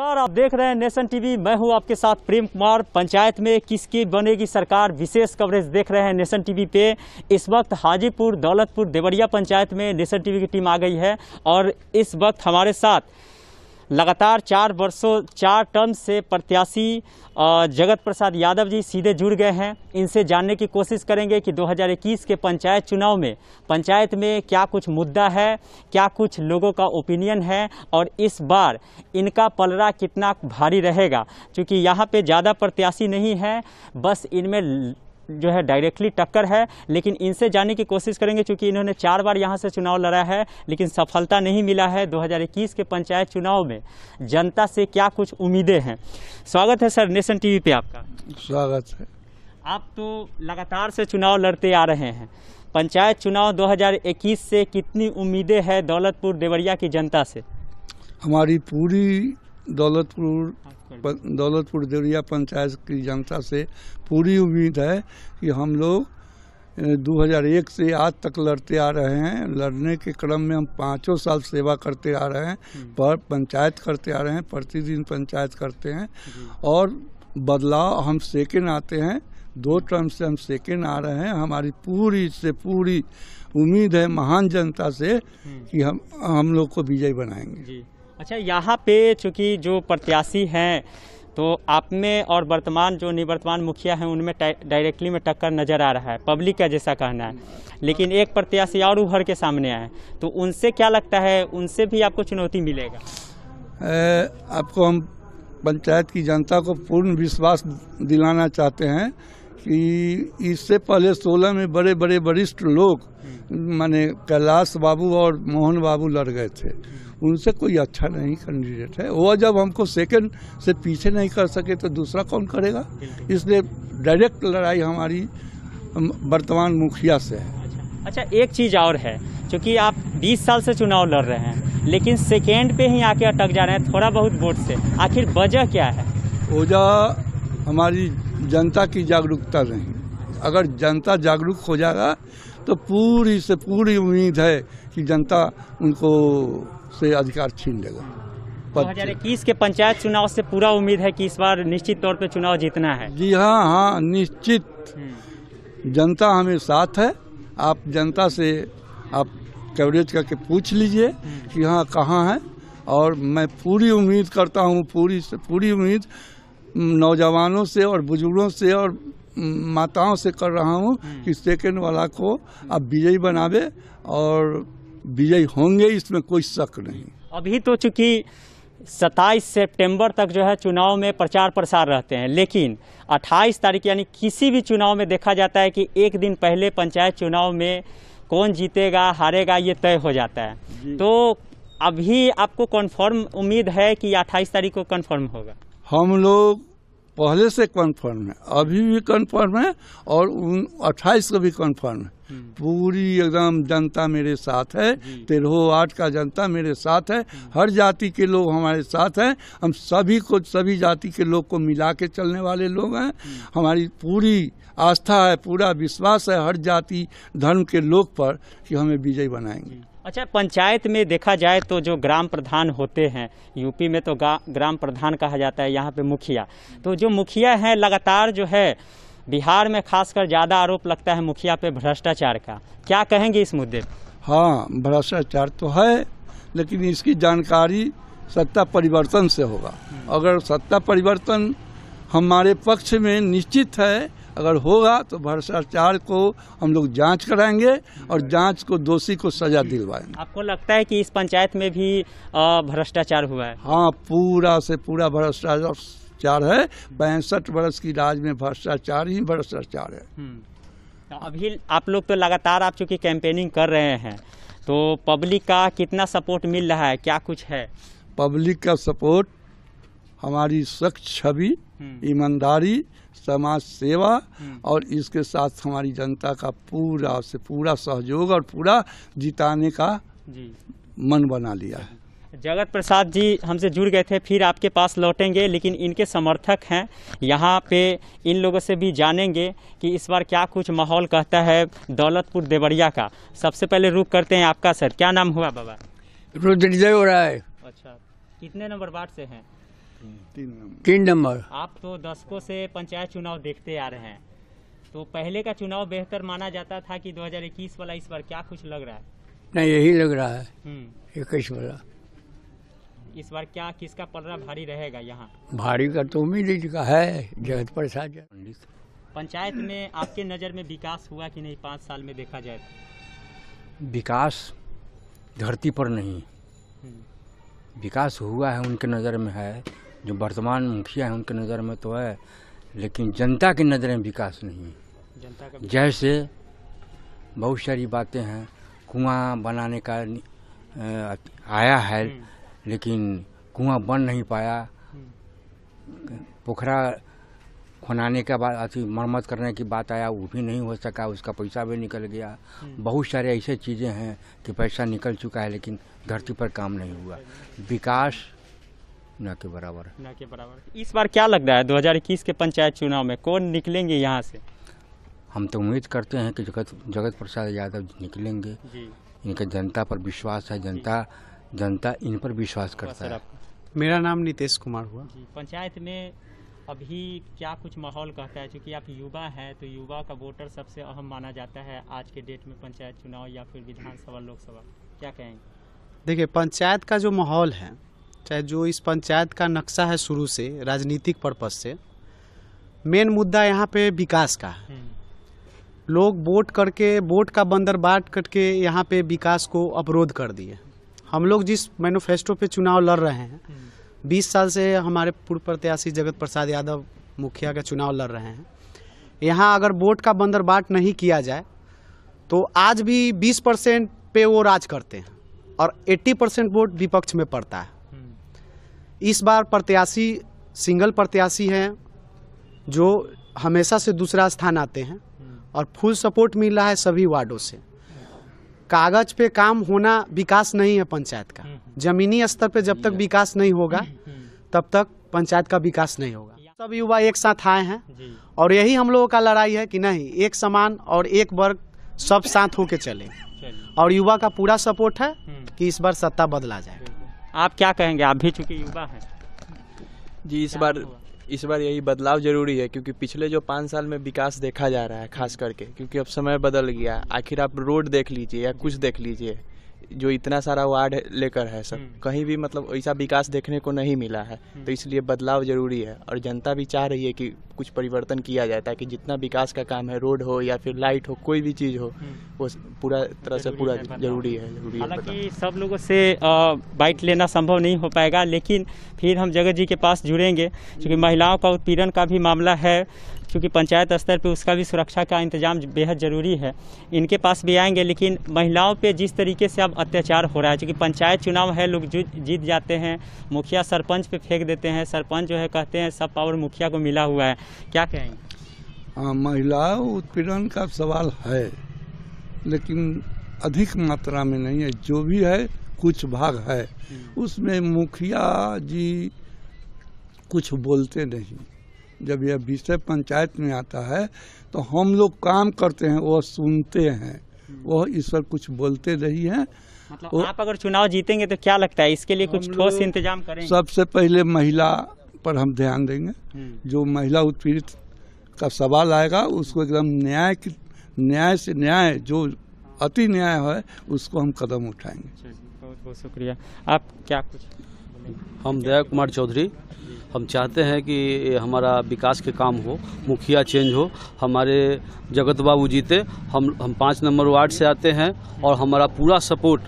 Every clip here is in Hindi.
नमस्कार आप देख रहे हैं नेशन टीवी मैं हूं आपके साथ प्रेम कुमार पंचायत में किसकी बनेगी सरकार विशेष कवरेज देख रहे हैं नेशन टीवी पे इस वक्त हाजीपुर दौलतपुर देवरिया पंचायत में नेशन टीवी की टीम आ गई है और इस वक्त हमारे साथ लगातार चार वर्षों चार टर्म से प्रत्याशी जगत प्रसाद यादव जी सीधे जुड़ गए हैं इनसे जानने की कोशिश करेंगे कि 2021 के पंचायत चुनाव में पंचायत में क्या कुछ मुद्दा है क्या कुछ लोगों का ओपिनियन है और इस बार इनका पलरा कितना भारी रहेगा क्योंकि यहाँ पे ज़्यादा प्रत्याशी नहीं है बस इनमें जो है डायरेक्टली टक्कर है लेकिन इनसे जाने की कोशिश करेंगे क्योंकि इन्होंने चार बार यहाँ से चुनाव लड़ा है लेकिन सफलता नहीं मिला है 2021 के पंचायत चुनाव में जनता से क्या कुछ उम्मीदें हैं स्वागत है सर नेशन टीवी पे आपका स्वागत है आप तो लगातार से चुनाव लड़ते आ रहे हैं पंचायत चुनाव 2021 से कितनी उम्मीदें हैं दौलतपुर देवरिया की जनता से हमारी पूरी दौलतपुर हाँ, दौलतपुर देवरिया पंचायत की जनता से पूरी उम्मीद है कि हम लोग 2001 से आज तक लड़ते आ रहे हैं लड़ने के क्रम में हम पाँचों साल सेवा करते आ रहे हैं हम्म। पर पंचायत करते आ रहे हैं प्रतिदिन पंचायत करते हैं और बदलाव हम सेकेंड आते हैं दो टर्म से हम सेकेंड आ रहे हैं हमारी पूरी से पूरी उम्मीद है महान जनता से हम्म। कि हम हम लोग को विजय बनाएंगे अच्छा यहाँ पे चूँकि जो प्रत्याशी हैं तो आप में और वर्तमान जो निवर्तमान मुखिया हैं उनमें डायरेक्टली में टक्कर नज़र आ रहा है पब्लिक का जैसा कहना है लेकिन एक प्रत्याशी और उभर के सामने आए तो उनसे क्या लगता है उनसे भी आपको चुनौती मिलेगा ए, आपको हम पंचायत की जनता को पूर्ण विश्वास दिलाना चाहते हैं कि इससे पहले सोलह में बड़े बड़े वरिष्ठ लोग माने कैलाश बाबू और मोहन बाबू लड़ गए थे उनसे कोई अच्छा नहीं कैंडिडेट है वो जब हमको सेकंड से पीछे नहीं कर सके तो दूसरा कौन करेगा इसलिए डायरेक्ट लड़ाई हमारी वर्तमान मुखिया से है अच्छा, अच्छा एक चीज़ और है क्योंकि आप 20 साल से चुनाव लड़ रहे हैं लेकिन सेकेंड पे ही आके अटक जा रहे हैं थोड़ा बहुत वोट से आखिर वजह क्या है वजह हमारी जनता की जागरूकता नहीं अगर जनता जागरूक हो जाएगा तो पूरी से पूरी उम्मीद है कि जनता उनको से अधिकार छीन लेगा दो हजार इक्कीस के पंचायत चुनाव से पूरा उम्मीद है कि इस बार निश्चित तौर पे चुनाव जीतना है जी हाँ हाँ निश्चित हम्म। जनता हमें साथ है आप जनता से आप कवरेज करके पूछ लीजिए हम्म। कि हाँ कहाँ है और मैं पूरी उम्मीद करता हूँ पूरी से पूरी उम्मीद नौजवानों से और बुजुर्गों से और माताओं से कर रहा हूँ हम्म। कि सेकेंड वाला को आप विजयी बनावे और विजयी होंगे इसमें कोई शक नहीं अभी तो चूंकि 27 सितंबर तक जो है चुनाव में प्रचार प्रसार रहते हैं लेकिन 28 तारीख यानी किसी भी चुनाव में देखा जाता है कि एक दिन पहले पंचायत चुनाव में कौन जीतेगा हारेगा ये तय हो जाता है तो अभी आपको कन्फर्म उम्मीद है कि 28 तारीख को कन्फर्म होगा हम लोग पहले से कन्फर्म है अभी भी कन्फर्म है और उन अट्ठाईस को भी कन्फर्म है हम्म। पूरी एकदम जनता मेरे साथ है तेरह आठ का जनता मेरे साथ है हम्म। हर जाति के लोग हमारे साथ हैं हम सभी को सभी जाति के लोग को मिला के चलने वाले लोग हैं हम्म। हमारी पूरी आस्था है पूरा विश्वास है हर जाति धर्म के लोग पर कि हमें विजयी बनाएंगे अच्छा पंचायत में देखा जाए तो जो ग्राम प्रधान होते हैं यूपी में तो ग्राम प्रधान कहा जाता है यहाँ पे मुखिया तो जो मुखिया हैं लगातार जो है बिहार में खासकर ज़्यादा आरोप लगता है मुखिया पे भ्रष्टाचार का क्या कहेंगे इस मुद्दे हाँ भ्रष्टाचार तो है लेकिन इसकी जानकारी सत्ता परिवर्तन से होगा हम्म। अगर सत्ता परिवर्तन हमारे पक्ष में निश्चित है अगर होगा तो भ्रष्टाचार को हम लोग जांच कराएंगे और जांच को दोषी को सजा दिलवाएंगे आपको लगता है कि इस पंचायत में भी भ्रष्टाचार हुआ है हाँ पूरा से पूरा भ्रष्टाचार है पैंसठ वर्ष की राज में भ्रष्टाचार ही भ्रष्टाचार है हम्म। तो अभी आप लोग तो लगातार आप चूँकि कैंपेनिंग कर रहे हैं तो पब्लिक का कितना सपोर्ट मिल रहा है क्या कुछ है पब्लिक का सपोर्ट हमारी स्वच्छ छवि हम्म। ईमानदारी समाज सेवा हम्म। और इसके साथ हमारी जनता का पूरा से पूरा सहयोग और पूरा जिताने का जी। मन बना लिया है जगत प्रसाद जी हमसे जुड़ गए थे फिर आपके पास लौटेंगे लेकिन इनके समर्थक हैं यहाँ पे इन लोगों से भी जानेंगे कि इस बार क्या कुछ माहौल कहता है दौलतपुर देवरिया का सबसे पहले रुख करते हैं आपका सर क्या नाम हुआ बाबा रुद्रदेव राय अच्छा कितने नंबर वार्ड से हैं तीन नंबर आप तो दशकों से पंचायत चुनाव देखते आ रहे हैं तो पहले का चुनाव बेहतर माना जाता था कि 2021 वाला इस बार क्या कुछ लग रहा है नहीं यही लग रहा है हम्म। इक्कीस वाला इस बार क्या किसका पलरा भारी रहेगा यहाँ भारी का तो उम्मीद का है जगत प्रसाद पंचायत में आपके नज़र में विकास हुआ कि नहीं पाँच साल में देखा जाए तो? विकास धरती पर नहीं हम्म। विकास हुआ है उनके नज़र में है जो वर्तमान मुखिया है उनके नज़र में तो है लेकिन जनता की नज़र में विकास नहीं है जैसे बहुत सारी बातें हैं कुआं बनाने का आया है हम्म। लेकिन कुआं बन नहीं पाया हम्म। पोखरा खुनाने का बात अति मरम्मत करने की बात आया वो भी नहीं हो सका उसका पैसा भी निकल गया हम्म। बहुत सारे ऐसे चीज़ें हैं कि पैसा निकल चुका है लेकिन धरती पर काम नहीं हुआ विकास ना के बराबर ना के बराबर इस बार क्या लग रहा है 2021 के पंचायत चुनाव में कौन निकलेंगे यहाँ से हम तो उम्मीद करते हैं कि जगत जगत प्रसाद यादव निकलेंगे इनके जनता पर विश्वास है जनता जनता इन पर विश्वास हाँ, करता है मेरा नाम नीतीश कुमार हुआ पंचायत में अभी क्या कुछ माहौल कहता है क्योंकि आप युवा हैं तो युवा का वोटर सबसे अहम माना जाता है आज के डेट में पंचायत चुनाव या फिर विधानसभा लोकसभा क्या कहेंगे देखिए पंचायत का जो माहौल है चाहे जो इस पंचायत का नक्शा है शुरू से राजनीतिक पर्पज से मेन मुद्दा यहाँ पे विकास का है हम्म। लोग वोट करके वोट का बंदर बाट करके यहाँ पे विकास को अवरोध कर दिए हम लोग जिस मैनोफेस्टो पे चुनाव लड़ रहे हैं हम्म। बीस साल से हमारे पूर्व प्रत्याशी जगत प्रसाद यादव मुखिया का चुनाव लड़ रहे हैं यहाँ अगर वोट का बंदर बाट नहीं किया जाए तो आज भी 20 परसेंट पे वो राज करते हैं और 80 परसेंट वोट विपक्ष में पड़ता है इस बार प्रत्याशी सिंगल प्रत्याशी हैं जो हमेशा से दूसरा स्थान आते हैं और फुल सपोर्ट मिल रहा है सभी वार्डों से कागज पे काम होना विकास नहीं है पंचायत का जमीनी स्तर पे जब तक विकास नहीं होगा तब तक पंचायत का विकास नहीं होगा सब युवा एक साथ आए हैं और यही हम लोगों का लड़ाई है कि नहीं एक समान और एक वर्ग सब साथ होके चले और युवा का पूरा सपोर्ट है हम्म। कि इस बार सत्ता बदला जाएगा आप क्या कहेंगे आप भी चूंकि युवा हैं जी इस बार इस बार यही बदलाव जरूरी है क्योंकि पिछले जो पाँच साल में विकास देखा जा रहा है खास करके क्योंकि अब समय बदल गया आखिर आप रोड देख लीजिए या कुछ देख लीजिए जो इतना सारा वार्ड लेकर है सब हम्म। कहीं भी मतलब ऐसा विकास देखने को नहीं मिला है तो हम्म। इसलिए बदलाव जरूरी है और जनता भी चाह रही है कि कुछ परिवर्तन किया जाए ताकि जितना विकास का काम है रोड हो या फिर लाइट हो कोई भी चीज़ हो हम्म। वो पूरा तरह से पूरा जरूरी है जरूरी है हालांकि सब लोगों से बाइट लेना संभव नहीं हो पाएगा लेकिन फिर हम जगत जी के पास जुड़ेंगे क्योंकि महिलाओं का उत्पीड़न का भी मामला है क्योंकि पंचायत स्तर पर उसका भी सुरक्षा का इंतजाम बेहद ज़रूरी है इनके पास भी आएंगे लेकिन महिलाओं पर जिस तरीके से अब अत्याचार हो रहा है क्योंकि पंचायत चुनाव है लोग जीत जाते हैं मुखिया सरपंच पे फेंक देते हैं सरपंच जो है कहते हैं सब पावर मुखिया को मिला हुआ है क्या कहेंगे हाँ महिला उत्पीड़न का सवाल है लेकिन अधिक मात्रा में नहीं है जो भी है कुछ भाग है हम्म। उसमें मुखिया जी कुछ बोलते नहीं जब यह विषय पंचायत में आता है तो हम लोग काम करते हैं वह सुनते हैं वह ईश्वर कुछ बोलते रही है मतलब आप अगर चुनाव जीतेंगे तो क्या लगता है इसके लिए कुछ ठोस इंतजाम करें सबसे पहले महिला पर हम ध्यान देंगे हम्म। जो महिला उत्पीड़ित का सवाल आएगा उसको एकदम न्याय की न्याय से न्याय जो अति न्याय है उसको हम कदम उठाएंगे बहुत बहुत शुक्रिया आप क्या कुछ हम दया कुमार चौधरी हम चाहते हैं कि हमारा विकास के काम हो मुखिया चेंज हो हमारे जगत बाबू जीते हम हम पाँच नंबर वार्ड से आते हैं और हमारा पूरा सपोर्ट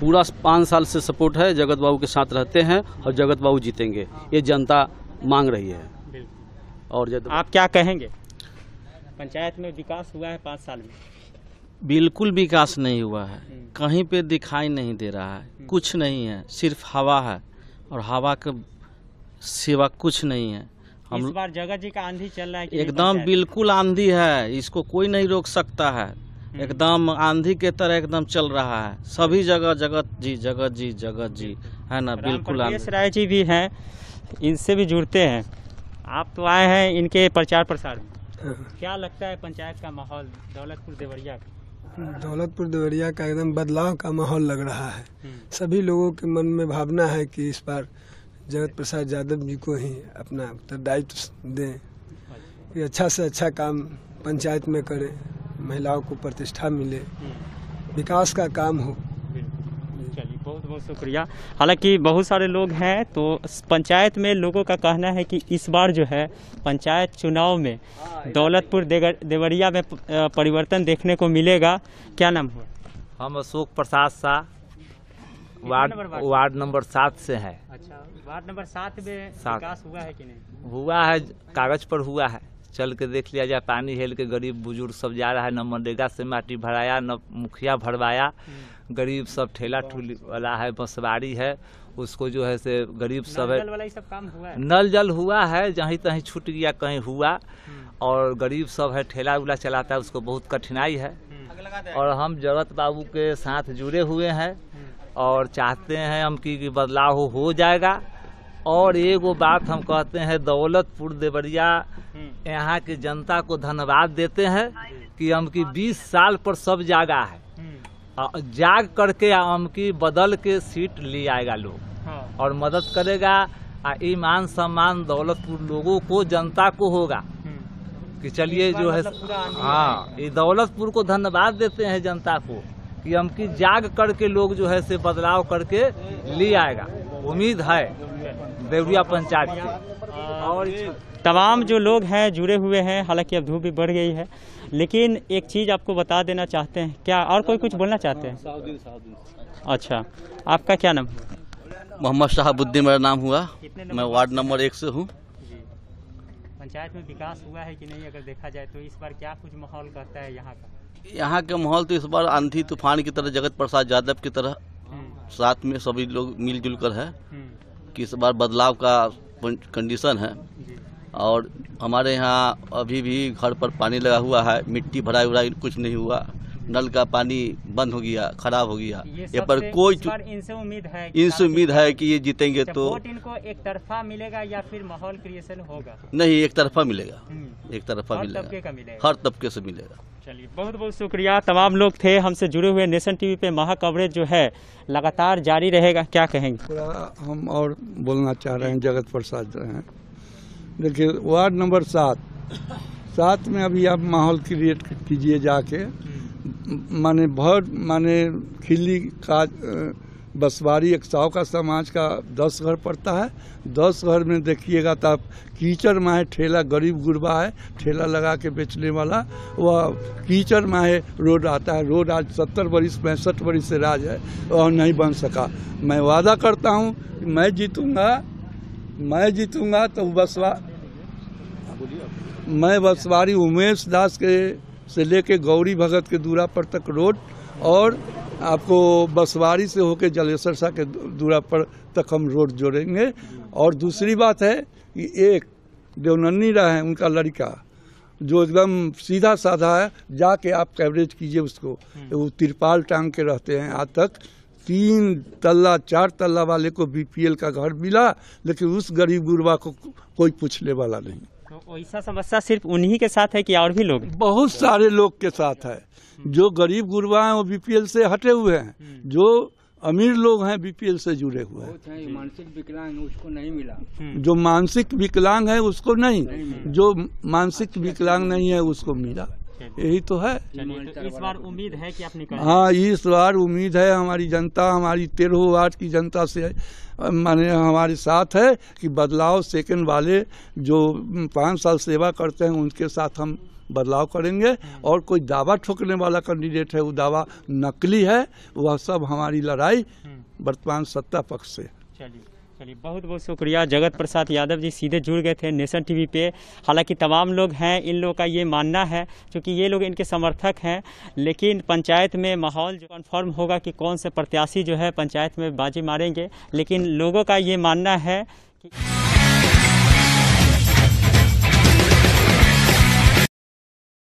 पूरा पाँच साल से सपोर्ट है जगत बाबू के साथ रहते हैं और जगत बाबू जीतेंगे ये जनता मांग रही है और जब आप क्या कहेंगे पंचायत में विकास हुआ है पाँच साल में बिल्कुल विकास नहीं हुआ है हम्म। कहीं पे दिखाई नहीं दे रहा है हम्म। कुछ नहीं है सिर्फ हवा है और हवा के सिवा कुछ नहीं है हम इस बार जगह जी का आंधी चल रहा है एकदम बिल्कुल आंधी है इसको कोई नहीं रोक सकता है हम्म। एकदम आंधी के तरह एकदम चल रहा है सभी जगह जगत जी जगत जी जगत जी है ना बिल्कुल राय जी भी हैं इनसे भी जुड़ते हैं आप तो आए हैं इनके प्रचार प्रसार में हाँ। क्या लगता है पंचायत का माहौल दौलतपुर देवरिया का दौलतपुर देवरिया का एकदम बदलाव का माहौल लग रहा है सभी लोगों के मन में भावना है कि इस बार जगत प्रसाद यादव जी को ही अपना उत्तरदायित्व दें कि अच्छा से अच्छा काम पंचायत में करें महिलाओं को प्रतिष्ठा मिले विकास का काम हो बहुत शुक्रिया हालांकि बहुत सारे लोग हैं तो पंचायत में लोगों का कहना है कि इस बार जो है पंचायत चुनाव में दौलतपुर देवरिया में परिवर्तन देखने को मिलेगा क्या नाम हुआ हम Ashok Prasad Shah ward ward number सात से है अच्छा वार्ड नंबर सात में विकास हुआ है कि नहीं हुआ है कागज पर हुआ है चल के देख लिया जाए पानी हेल के गरीब बुजुर्ग सब जा रहा है न मनरेगा से माटी भराया न मुखिया भरवाया हम्म। गरीब सब ठेला ठुली वाला है बंसवाड़ी है उसको जो है से गरीब सब है है नल जल हुआ है जहीं तहीं छूट गया कहीं हुआ हम्म। और गरीब सब है ठेला उला चलाता है उसको बहुत कठिनाई है हम्म। और हम जगत बाबू के साथ जुड़े हुए हैं और चाहते हैं हम कि बदलाव हो जाएगा और एगो बात हम कहते हैं दौलतपुर देवरिया हम्म। यहाँ के जनता को धन्यवाद देते हैं कि की बीस साल पर सब जागा है हम्म। जाग करके की बदल के सीट ले आएगा लोग हाँ। और मदद करेगा आ ईमान सम्मान दौलतपुर लोगों को जनता को होगा हम्म। कि चलिए जो है मतलब हाँ ये दौलतपुर को धन्यवाद देते हैं जनता को कि की जाग करके लोग जो है से बदलाव करके ले आएगा उम्मीद है बेरुआ पंचायत के और तमाम जो लोग हैं जुड़े हुए हैं हालांकि अब धूप भी बढ़ गई है लेकिन एक चीज़ आपको बता देना चाहते हैं क्या और कोई कुछ बोलना चाहते हैं अच्छा आपका क्या नाम मोहम्मद शाहबुद्दीन मेरा नाम हुआ मैं वार्ड नंबर एक से हूँ पंचायत में विकास हुआ है कि नहीं अगर देखा जाए तो इस बार क्या कुछ माहौल करता है यहाँ का यहाँ का माहौल तो इस बार आंधी तूफान की तरह जगत प्रसाद यादव की तरह हम्म। साथ में सभी लोग मिलजुल कर है हम्म। कि इस बार बदलाव का कंडीशन है और हमारे यहाँ अभी भी घर पर पानी लगा हुआ है मिट्टी भराई उड़ाई कुछ नहीं हुआ नल का पानी बंद हो गया खराब हो गया ये पर कोई इनसे उम्मीद है इनसे उम्मीद है कि ये जीतेंगे अच्छा, तो वोट इनको एक तरफा मिलेगा या फिर माहौल क्रिएशन होगा नहीं एक तरफा मिलेगा हम्म। एक तरफा मिलेगा हर तबके से मिलेगा चलिए बहुत बहुत शुक्रिया तमाम लोग थे हमसे जुड़े हुए नेशन टीवी पे महा कवरेज जो है लगातार जारी रहेगा क्या कहेंगे हम और बोलना चाह रहे हैं जगत प्रसाद जो हैं देखिए वार्ड नंबर सात सात में अभी आप माहौल क्रिएट कीजिए जाके माने बहुत माने खिली का बसवारी एकसाव का समाज का दस घर पड़ता है दस घर में देखिएगा तो आप कीचड़ माहे ठेला गरीब गुरबा है ठेला लगा के बेचने वाला वह कीचड़ माहे रोड आता है रोड आज सत्तर बरिस पैंसठ बरिस से राज है और नहीं बन सका मैं वादा करता हूँ मैं जीतूँगा मैं जीतूँगा तो बसवा मैं बसवारी उमेश दास के से लेके गौरी भगत के दूरा पर तक रोड और आपको बसवारी से होकर जलेसर शाह के दूरा पर तक हम रोड जोड़ेंगे और दूसरी बात है कि एक देवनन्नी रहा है उनका लड़का जो एकदम सीधा साधा है जाके आप कैवरेज कीजिए उसको हम्म। वो तिरपाल टांग के रहते हैं आज तक तीन तल्ला चार तल्ला वाले को बीपीएल का घर मिला लेकिन उस गरीब गुरबा को कोई पूछने वाला नहीं तो ऐसा समस्या सिर्फ उन्हीं के साथ है कि और भी लोग बहुत सारे लोग के साथ है हम्म। जो गरीब गुरबा हैं वो बीपीएल से हटे हुए हैं हम्म। जो अमीर लोग हैं बीपीएल से जुड़े हुए हैं मानसिक विकलांग उसको नहीं मिला हम्म। जो मानसिक विकलांग है उसको नहीं जो मानसिक विकलांग नहीं है उसको मिला यही तो है तो इस तो बार उम्मीद है कि आप निकाल हाँ इस बार उम्मीद है हमारी जनता हमारी तेरह वार्ड की जनता से माने हमारे साथ है कि बदलाव सेकंड वाले जो पाँच साल सेवा करते हैं उनके साथ हम बदलाव करेंगे हम्म। और कोई दावा ठोकने वाला कैंडिडेट है वो दावा नकली है वह सब हमारी लड़ाई हम्म। वर्तमान सत्ता पक्ष से चलिए चलिए बहुत बहुत शुक्रिया जगत प्रसाद यादव जी सीधे जुड़ गए थे नेशन टीवी पे हालांकि तमाम लोग हैं इन लोगों का ये मानना है क्योंकि ये लोग इनके समर्थक हैं लेकिन पंचायत में माहौल जो कन्फर्म होगा कि कौन से प्रत्याशी जो है पंचायत में बाजी मारेंगे लेकिन लोगों का ये मानना है कि